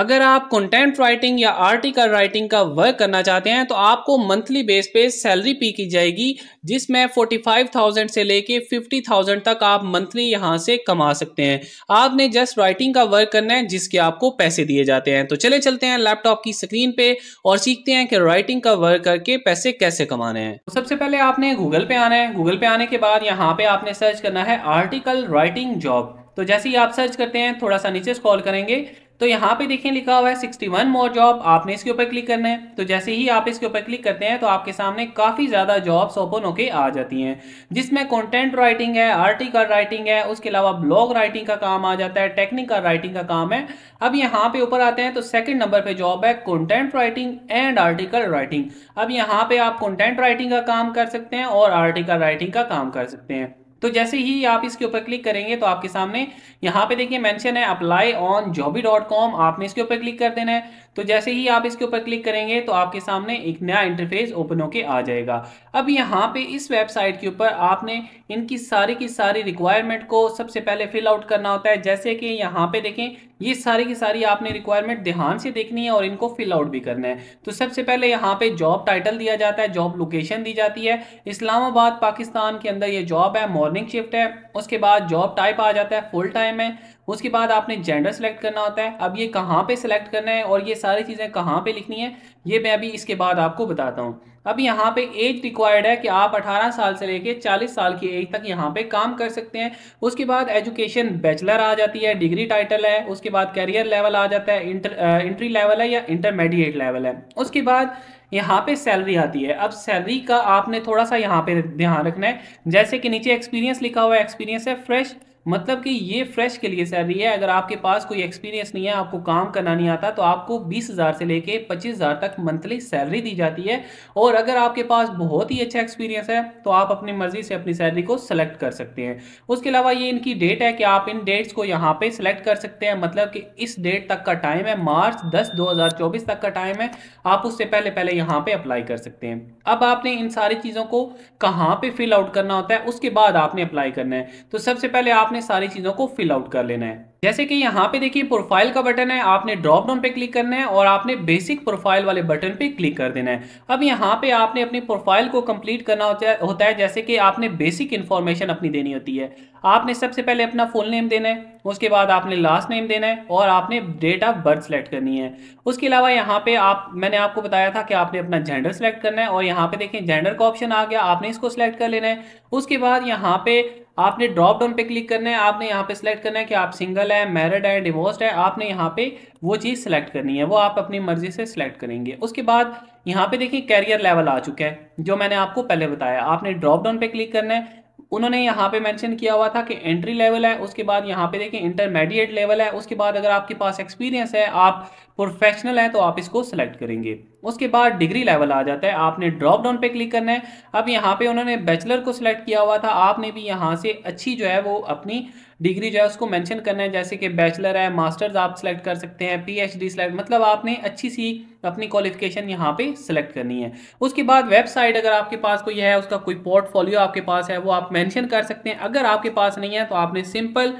अगर आप content writing या आर्टिकल राइटिंग का वर्क करना चाहते हैं तो आपको मंथली बेस पे सैलरी पे की जाएगी जिसमें 45,000 से लेके 50,000 तक आप मंथली यहां से कमा सकते हैं आपने जस्ट राइटिंग का वर्क करना है जिसके आपको पैसे दिए जाते हैं तो चले चलते हैं लैपटॉप की स्क्रीन पे और सीखते हैं कि राइटिंग का वर्क करके पैसे कैसे कमाने हैं तो सबसे पहले आपने गूगल पे आना है गूगल पे आने के बाद यहाँ पे आपने सर्च करना है आर्टिकल राइटिंग जॉब तो जैसे ही आप सर्च करते हैं थोड़ा सा नीचे स्कॉल करेंगे तो यहाँ पे देखें लिखा हुआ है 61 मोर जॉब आपने इसके ऊपर क्लिक करना है तो जैसे ही आप इसके ऊपर क्लिक करते हैं तो आपके सामने काफ़ी ज़्यादा जॉब्स ओपन होके आ जाती हैं जिसमें कंटेंट राइटिंग है आर्टिकल राइटिंग है उसके अलावा ब्लॉग राइटिंग का काम आ जाता है टेक्निकल राइटिंग का काम है अब यहाँ पे ऊपर आते हैं तो सेकेंड नंबर पर जॉब है content writing and article writing अब यहाँ पे आप कॉन्टेंट राइटिंग का काम कर सकते हैं और आर्टिकल राइटिंग का काम कर सकते हैं तो जैसे ही आप इसके ऊपर क्लिक करेंगे तो आपके सामने यहाँ पे देखिए मेंशन है apply on job dot com आपने इसके ऊपर क्लिक कर देना है तो जैसे ही आप इसके ऊपर क्लिक करेंगे तो आपके सामने एक नया इंटरफेस ओपन होके आ जाएगा अब यहाँ पे इस वेबसाइट के ऊपर आपने इनकी सारी की सारी रिक्वायरमेंट को सबसे पहले फिल आउट करना होता है जैसे कि यहाँ पे देखें ये सारी की सारी आपने रिक्वायरमेंट ध्यान से देखनी है और इनको फिल आउट भी करना है तो सबसे पहले यहाँ पे जॉब टाइटल दिया जाता है जॉब लोकेशन दी जाती है इस्लामाबाद पाकिस्तान के अंदर ये जॉब है मॉर्निंग शिफ्ट है उसके बाद जॉब टाइप आ जाता है फुल टाइम है उसके बाद आपने जेंडर सेलेक्ट करना होता है अब ये कहाँ पे सेलेक्ट करना है और ये सारी चीज़ें कहाँ पे लिखनी है ये मैं अभी इसके बाद आपको बताता हूँ अब यहाँ पे एज रिक्वायर्ड है कि आप 18 साल से लेके 40 साल की एज तक यहाँ पे काम कर सकते हैं उसके बाद एजुकेशन बैचलर आ जाती है डिग्री टाइटल है उसके बाद कैरियर लेवल आ जाता है इंटर इंट्री लेवल है या इंटरमीडिएट लेवल है उसके बाद यहाँ पे सैलरी आती है अब सैलरी का आपने थोड़ा सा यहाँ पे ध्यान रखना है जैसे कि नीचे एक्सपीरियंस लिखा हुआ है एक्सपीरियंस है फ्रेश मतलब कि ये फ्रेश के लिए सैलरी है अगर आपके पास कोई एक्सपीरियंस नहीं है आपको काम करना नहीं आता तो आपको बीस हज़ार से लेके पच्चीस हज़ार तक मंथली सैलरी दी जाती है और अगर आपके पास बहुत ही अच्छा एक्सपीरियंस है तो आप अपनी मर्जी से अपनी सैलरी को सेलेक्ट कर सकते हैं उसके अलावा ये इनकी डेट है कि आप इन डेट्स को यहाँ पर सिलेक्ट कर सकते हैं मतलब कि इस डेट तक का टाइम है मार्च दस दो तक का टाइम है आप उससे पहले पहले यहाँ पर अप्लाई कर सकते हैं अब आपने इन सारी चीज़ों को कहाँ पर फिल आउट करना होता है उसके बाद आपने अप्लाई करना है तो सबसे पहले आप आपने सारी चीज़ों को फिल आउट कर लेना है जैसे कि यहाँ पे देखिए प्रोफाइल का बटन है आपने ड्रॉप डाउन पे क्लिक करना है और आपने बेसिक प्रोफाइल वाले बटन पे क्लिक कर देना है अब यहाँ पे आपने अपनी प्रोफाइल को कंप्लीट करना होता है जैसे कि आपने बेसिक इन्फॉर्मेशन अपनी देनी होती है आपने सबसे पहले अपना फुल नेम देना है उसके बाद आपने लास्ट नेम देना है और आपने डेट ऑफ बर्थ सेलेक्ट करनी है उसके अलावा यहाँ पे आप मैंने आपको बताया था कि आपने अपना जेंडर सेलेक्ट करना है और यहाँ पे देखें जेंडर का ऑप्शन आ गया आपने इसको सेलेक्ट कर लेना है उसके बाद यहाँ पे आपने ड्रॉप डाउन पे क्लिक करना है आपने यहाँ पे सिलेक्ट करना है कि आप सिंगल सिंगल है मैरिड है डिवोर्स्ड है आपने यहाँ पे वो चीज़ सेलेक्ट करनी है वो आप अपनी मर्जी से सिलेक्ट करेंगे उसके बाद यहाँ पे देखिए कैरियर लेवल आ चुका है जो मैंने आपको पहले बताया आपने ड्रॉप डाउन पे क्लिक करना है उन्होंने यहाँ पे मेंशन किया हुआ था कि एंट्री लेवल है उसके बाद यहाँ पे देखिए इंटरमीडिएट लेवल है उसके बाद अगर आपके पास एक्सपीरियंस है आप प्रोफेशनल है तो आप इसको सेलेक्ट करेंगे उसके बाद डिग्री लेवल आ जाता है आपने ड्रॉप डाउन पे क्लिक करना है अब यहाँ पे उन्होंने बैचलर को सिलेक्ट किया हुआ था आपने भी यहाँ से अच्छी जो है वो अपनी डिग्री जो है उसको मेंशन करना है जैसे कि बैचलर है मास्टर्स आप सिलेक्ट कर सकते हैं पीएचडी सिलेक्ट मतलब आपने अच्छी सी अपनी क्वालिफिकेशन यहाँ पे सिलेक्ट करनी है उसके बाद वेबसाइट अगर आपके पास कोई है उसका कोई पोर्टफोलियो आपके पास है वो आप मैंशन कर सकते हैं अगर आपके पास नहीं है तो आपने सिंपल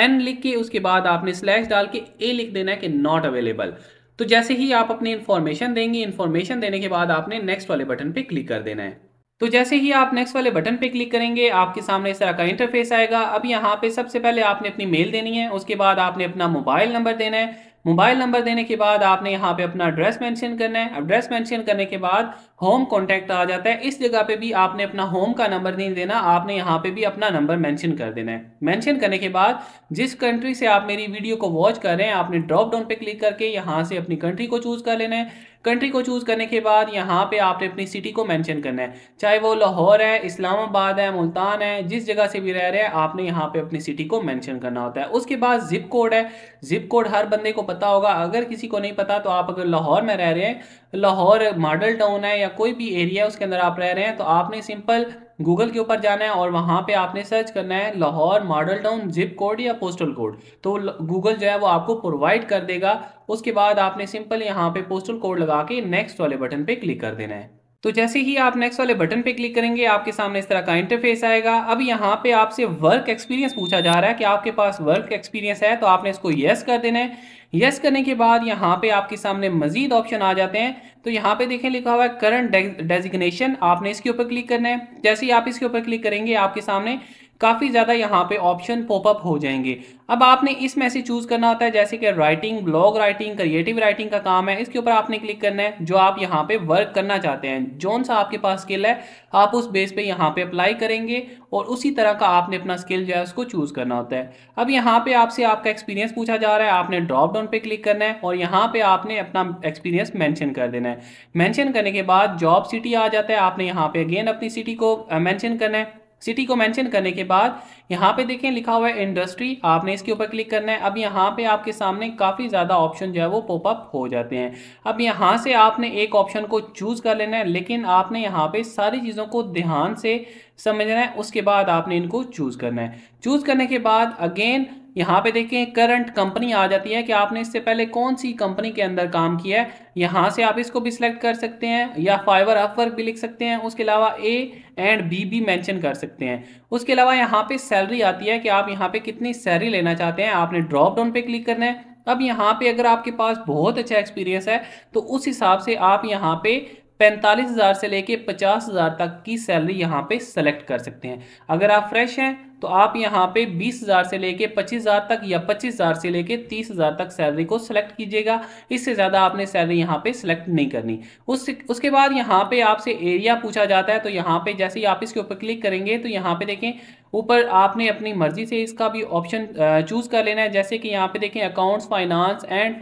एन लिख के उसके बाद आपने स्लैश डाल के ए लिख देना है कि नॉट अवेलेबल तो जैसे ही आप अपनी इन्फॉर्मेशन देंगे इन्फॉर्मेशन देने के बाद आपने नेक्स्ट वाले बटन पे क्लिक कर देना है तो जैसे ही आप नेक्स्ट वाले बटन पे क्लिक करेंगे आपके सामने इस तरह का इंटरफेस आएगा अब यहाँ पे सबसे पहले आपने अपनी मेल देनी है उसके बाद आपने अपना मोबाइल नंबर देना है मोबाइल नंबर देने के बाद आपने यहाँ पे अपना एड्रेस मेंशन करना है एड्रेस मेंशन करने के बाद होम कॉन्टैक्ट आ जाता है इस जगह पे भी आपने अपना होम का नंबर नहीं देना आपने यहाँ पे भी अपना नंबर मेंशन कर देना है मेंशन करने के बाद जिस कंट्री से आप मेरी वीडियो को वॉच कर रहे हैं आपने ड्रॉप डाउन पे क्लिक करके यहाँ से अपनी कंट्री को चूज कर लेना है कंट्री को चूज़ करने के बाद यहाँ पे आपने अपनी सिटी को मेंशन करना है चाहे वो लाहौर है इस्लामाबाद है मुल्तान है जिस जगह से भी रह रहे हैं आपने यहाँ पे अपनी सिटी को मेंशन करना होता है उसके बाद जिप कोड है जिप कोड हर बंदे को पता होगा अगर किसी को नहीं पता तो आप अगर लाहौर में रह रहे हैं लाहौर मॉडल टाउन है या कोई भी एरिया है उसके अंदर आप रह रहे हैं तो आपने सिंपल गूगल के ऊपर जाना है और वहाँ पे आपने सर्च करना है Lahore model town zip code या पोस्टल कोड तो गूगल जो है वो आपको प्रोवाइड कर देगा उसके बाद आपने सिंपल यहाँ पे पोस्टल कोड लगा के नेक्स्ट वाले बटन पे क्लिक कर देना है तो जैसे ही आप नेक्स्ट वाले बटन पे क्लिक करेंगे आपके सामने इस तरह का इंटरफेस आएगा अब यहाँ पे आपसे वर्क एक्सपीरियंस पूछा जा रहा है कि आपके पास वर्क एक्सपीरियंस है तो आपने इसको यस कर देना है यस करने के बाद यहाँ पे आपके सामने मजीद ऑप्शन आ जाते हैं तो यहाँ पे देखें लिखा हुआ है करंट डेजिग्नेशन आपने इसके ऊपर क्लिक करना है जैसे ही आप इसके ऊपर क्लिक करेंगे आपके सामने काफ़ी ज़्यादा यहाँ पे ऑप्शन पॉपअप हो जाएंगे अब आपने इसमें से चूज़ करना होता है जैसे कि writing blog writing creative writing का काम है इसके ऊपर आपने क्लिक करना है जो आप यहाँ पे वर्क करना चाहते हैं जौन सा आपके पास स्किल है आप उस बेस पे यहाँ पे अप्लाई करेंगे और उसी तरह का आपने अपना स्किल जो है उसको चूज़ करना होता है अब यहाँ पे आपसे आपका एक्सपीरियंस पूछा जा रहा है आपने ड्रॉप डाउन पे क्लिक करना है और यहाँ पे आपने अपना एक्सपीरियंस मैंशन कर देना है मैंशन करने के बाद जॉब सिटी आ जाता है आपने यहाँ पे अगेन अपनी सिटी को मैंशन करना है सिटी को मेंशन करने के बाद यहाँ पे देखें लिखा हुआ है इंडस्ट्री आपने इसके ऊपर क्लिक करना है अब यहाँ पे आपके सामने काफ़ी ज़्यादा ऑप्शन जो है वो पॉपअप हो जाते हैं अब यहाँ से आपने एक ऑप्शन को चूज़ कर लेना है लेकिन आपने यहाँ पे सारी चीज़ों को ध्यान से समझना है उसके बाद आपने इनको चूज़ करना है चूज़ करने के बाद अगेन यहाँ पे देखें करंट कंपनी आ जाती है कि आपने इससे पहले कौन सी कंपनी के अंदर काम किया है यहाँ से आप इसको भी सिलेक्ट कर सकते हैं या फाइवर अपवर्क भी लिख सकते हैं उसके अलावा ए एंड बी भी मेंशन कर सकते हैं उसके अलावा यहाँ पे सैलरी आती है कि आप यहाँ पे कितनी सैलरी लेना चाहते हैं आपने ड्रॉप डाउन पे क्लिक करना है अब यहाँ पे अगर आपके पास बहुत अच्छा एक्सपीरियंस है तो उस हिसाब से आप यहाँ पे पैंतालीस हज़ार से लेके पचास हज़ार तक की सैलरी यहाँ पे सेलेक्ट कर सकते हैं अगर आप फ्रेश हैं तो आप यहाँ पे बीस हज़ार से लेके पच्चीस हज़ार तक या पच्चीस हज़ार से लेके तीस हज़ार तक सैलरी को सेलेक्ट कीजिएगा इससे ज़्यादा आपने सैलरी यहाँ पे सेलेक्ट नहीं करनी उस उसके बाद यहाँ पे आपसे एरिया पूछा जाता है तो यहाँ पे जैसे ही आप इसके ऊपर क्लिक करेंगे तो यहाँ पे देखें ऊपर आपने अपनी मर्ज़ी से इसका भी ऑप्शन चूज़ कर लेना है जैसे कि यहाँ पे देखें accounts finance and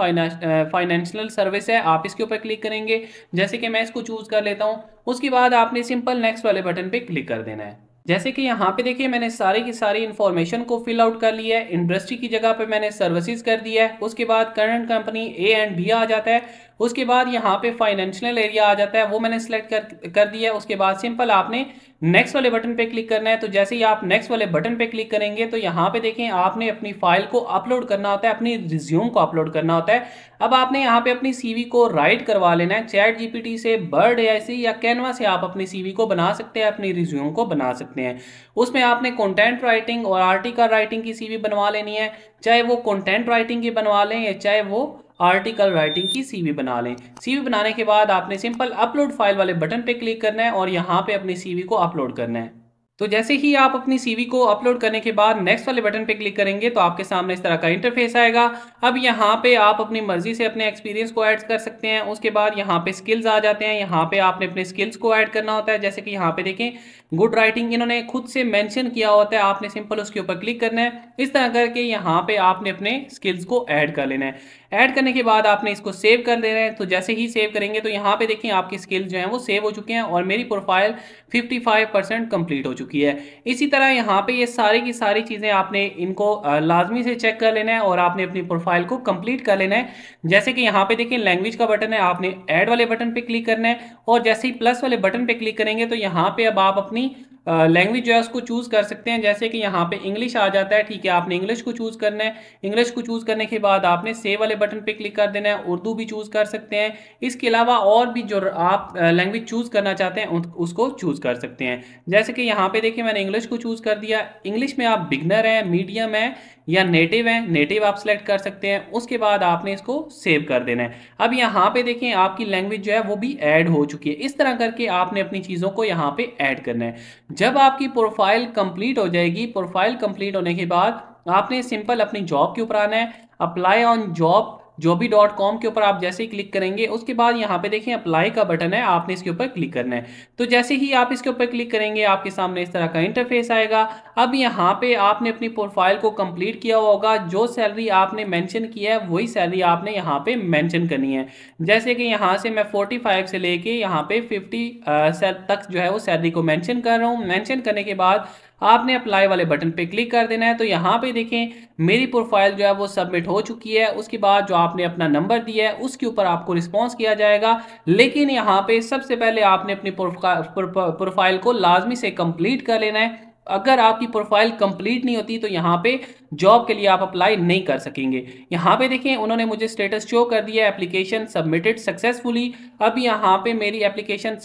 financial service है आप इसके ऊपर क्लिक करेंगे जैसे कि मैं इसको चूज़ कर लेता हूँ उसके बाद आपने सिंपल नेक्स्ट वाले बटन पर क्लिक कर देना है जैसे कि यहाँ पे देखिए मैंने सारी की सारी इन्फॉर्मेशन को फिल आउट कर लिया है इंडस्ट्री की जगह पे मैंने सर्विसेज कर दिया है उसके बाद current company A and B आ जाता है उसके बाद यहाँ पे फाइनेंशियल एरिया आ जाता है वो मैंने सेलेक्ट कर कर दिया है उसके बाद सिंपल आपने नेक्स्ट वाले बटन पे क्लिक करना है तो जैसे ही आप नेक्स्ट वाले बटन पे क्लिक करेंगे तो यहाँ पे देखें आपने अपनी फाइल को अपलोड करना होता है अपनी रिज्यूम को अपलोड करना होता है अब आपने यहाँ पे अपनी सी को राइट करवा लेना है चैट जी से बर्ड या या कैनवा से आप अपनी सी को बना सकते हैं अपनी रिज्यूम को बना सकते हैं उसमें आपने कॉन्टेंट राइटिंग और आर्टिकल राइटिंग की सी बनवा लेनी है चाहे वो कॉन्टेंट राइटिंग की बनवा लें या चाहे वो आर्टिकल राइटिंग की सीवी बना लें सीवी बनाने के बाद आपने सिंपल अपलोड फाइल वाले बटन पे क्लिक करना है और यहाँ पे अपनी सीवी को अपलोड करना है तो जैसे ही आप अपनी सीवी को अपलोड करने के बाद नेक्स्ट वाले बटन पे क्लिक करेंगे तो आपके सामने इस तरह का इंटरफेस आएगा अब यहाँ पे आप अपनी मर्जी से अपने एक्सपीरियंस को ऐड कर सकते हैं उसके बाद यहाँ पे स्किल्स आ जाते हैं यहाँ पे आपने अपने स्किल्स को ऐड करना होता है जैसे कि यहाँ पे देखें गुड राइटिंग इन्होंने खुद से मैंशन किया होता है आपने सिंपल उसके ऊपर क्लिक करना है इस तरह करके यहाँ पे आपने अपने स्किल्स को ऐड कर लेना है ऐड करने के बाद आपने इसको सेव कर दे रहे हैं तो जैसे ही सेव करेंगे तो यहाँ पे देखिए आपकी स्किल जो है वो सेव हो चुके हैं और मेरी प्रोफाइल 55 परसेंट कम्प्लीट हो चुकी है इसी तरह यहाँ पे ये सारी की सारी चीज़ें आपने इनको लाजमी से चेक कर लेना है और आपने अपनी प्रोफाइल को कंप्लीट कर लेना है जैसे कि यहाँ पे देखिए लैंग्वेज का बटन है आपने ऐड वाले बटन पर क्लिक करना है और जैसे ही प्लस वाले बटन पर क्लिक करेंगे तो यहाँ पर अब आप अपनी लैंग्वेज जो है उसको चूज़ कर सकते हैं जैसे कि यहाँ पे इंग्लिश आ जाता है ठीक है आपने इंग्लिश को चूज़ करना है इंग्लिश को चूज़ करने के बाद आपने सेव वाले बटन पे क्लिक कर देना है उर्दू भी चूज़ कर सकते हैं इसके अलावा और भी जो आप लैंग्वेज चूज़ करना चाहते हैं उसको चूज़ कर सकते हैं जैसे कि यहाँ पर देखिए मैंने इंग्लिश को चूज़ कर दिया इंग्लिश में आप बिगनर हैं मीडियम है या नेटिव है नेटिव आप सेलेक्ट कर सकते हैं उसके बाद आपने इसको सेव कर देना है अब यहाँ पे देखें आपकी लैंग्वेज जो है वो भी ऐड हो चुकी है इस तरह करके आपने अपनी चीज़ों को यहाँ पे ऐड करना है जब आपकी प्रोफाइल कंप्लीट हो जाएगी प्रोफाइल कंप्लीट होने के बाद आपने सिंपल अपनी जॉब के ऊपर आना है अप्लाई ऑन जॉब भी डॉट कॉम के ऊपर आप जैसे ही क्लिक करेंगे उसके बाद यहाँ पे देखें अप्लाई का बटन है आपने इसके ऊपर क्लिक करना है तो जैसे ही आप इसके ऊपर क्लिक करेंगे आपके सामने इस तरह का इंटरफेस आएगा अब यहाँ पे आपने अपनी प्रोफाइल को कंप्लीट किया होगा जो सैलरी आपने मेंशन किया है वही सैलरी आपने यहाँ पे मैंशन करनी है जैसे कि यहाँ से मैं फाइव से लेके यहाँ पे फिफ्टी तक जो है वो सैलरी को मैंशन कर रहा हूँ मैंशन करने के बाद आपने अप्लाई वाले बटन पे क्लिक कर देना है तो यहाँ पे देखें मेरी प्रोफाइल जो है वो सबमिट हो चुकी है उसके बाद जो आपने अपना नंबर दिया है उसके ऊपर आपको रिस्पॉन्स किया जाएगा लेकिन यहाँ पे सबसे पहले आपने अपनी प्रोफाइल को लाजमी से कंप्लीट कर लेना है अगर आपकी प्रोफाइल कंप्लीट नहीं होती तो यहाँ पे जॉब के लिए आप अप्लाई नहीं कर सकेंगे यहाँ पे देखें उन्होंने मुझे स्टेटस शो कर दिया एप्लीकेशन सबमिटेड सक्सेसफुली अब यहाँ पे मेरी एप्लीकेशन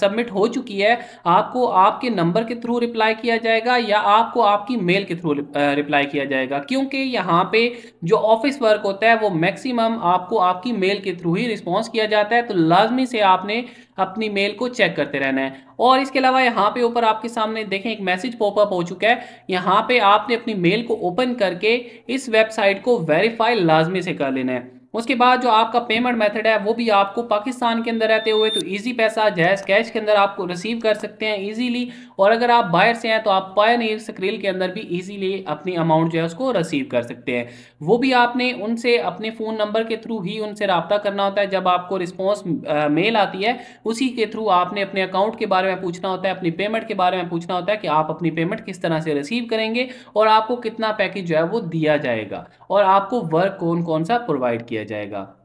सबमिट हो चुकी है आपको आपके नंबर के थ्रू रिप्लाई किया जाएगा या आपको आपकी मेल के थ्रू रिप्लाई किया जाएगा क्योंकि यहाँ पे जो ऑफिस वर्क होता है वो मैक्सिमम आपको आपकी मेल के थ्रू ही रिस्पॉन्स किया जाता है तो लाजमी से आपने अपनी मेल को चेक करते रहना है और इसके अलावा यहाँ पे ऊपर आपके सामने देखें एक मैसेज पॉपअप हो चुका है यहाँ पे आपने अपनी मेल को ओपन करके इस वेबसाइट को वेरीफाई लाजमी से कर लेना है उसके बाद जो आपका पेमेंट मेथड है वो भी आपको पाकिस्तान के अंदर रहते हुए तो इजी पैसा जैस कैश के अंदर आपको रिसीव कर सकते हैं इजीली और अगर आप बाहर से हैं तो आप पायनियर स्क्रील के अंदर भी इजीली अपनी अमाउंट जो है उसको रिसीव कर सकते हैं वो भी आपने उनसे अपने फ़ोन नंबर के थ्रू ही उनसे रबता करना होता है जब आपको रिस्पॉन्स मेल आती है उसी के थ्रू आपने अपने अकाउंट के बारे में पूछना होता है अपनी पेमेंट के बारे में पूछना होता है कि आप अपनी पेमेंट किस तरह से रिसीव करेंगे और आपको कितना पैकेज जो है वो दिया जाएगा और आपको वर्क कौन कौन सा प्रोवाइड किया जाएगा